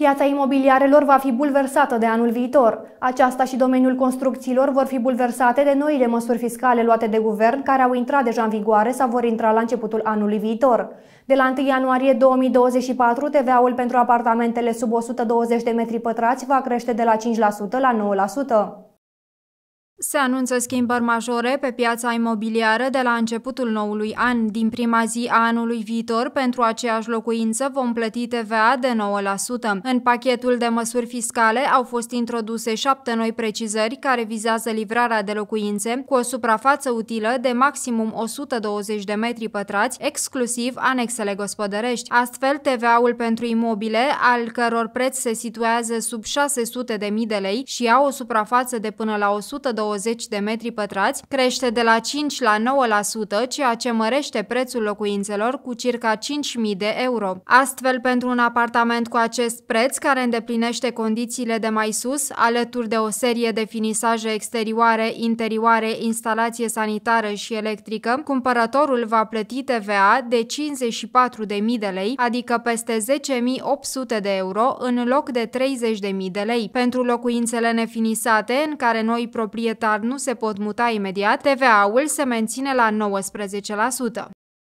Piața imobiliarelor va fi bulversată de anul viitor. Aceasta și domeniul construcțiilor vor fi bulversate de noile măsuri fiscale luate de guvern care au intrat deja în vigoare sau vor intra la începutul anului viitor. De la 1 ianuarie 2024, TVA-ul pentru apartamentele sub 120 de metri pătrați va crește de la 5% la 9%. Se anunță schimbări majore pe piața imobiliară de la începutul noului an. Din prima zi a anului viitor, pentru aceeași locuință vom plăti TVA de 9%. În pachetul de măsuri fiscale au fost introduse șapte noi precizări care vizează livrarea de locuințe cu o suprafață utilă de maximum 120 de metri pătrați, exclusiv anexele gospodărești. Astfel, TVA-ul pentru imobile, al căror preț se situează sub 600.000 de lei și au o suprafață de până la 120 20 de metri pătrați crește de la 5 la 9%, ceea ce mărește prețul locuințelor cu circa 5.000 de euro. Astfel, pentru un apartament cu acest preț, care îndeplinește condițiile de mai sus, alături de o serie de finisaje exterioare, interioare, instalație sanitară și electrică, cumpărătorul va plăti TVA de 54.000 de lei, adică peste 10.800 de euro, în loc de 30.000 de lei. Pentru locuințele nefinisate, în care noi proprietari bugetar nu se pot muta imediat, TVA-ul se menține la 19%.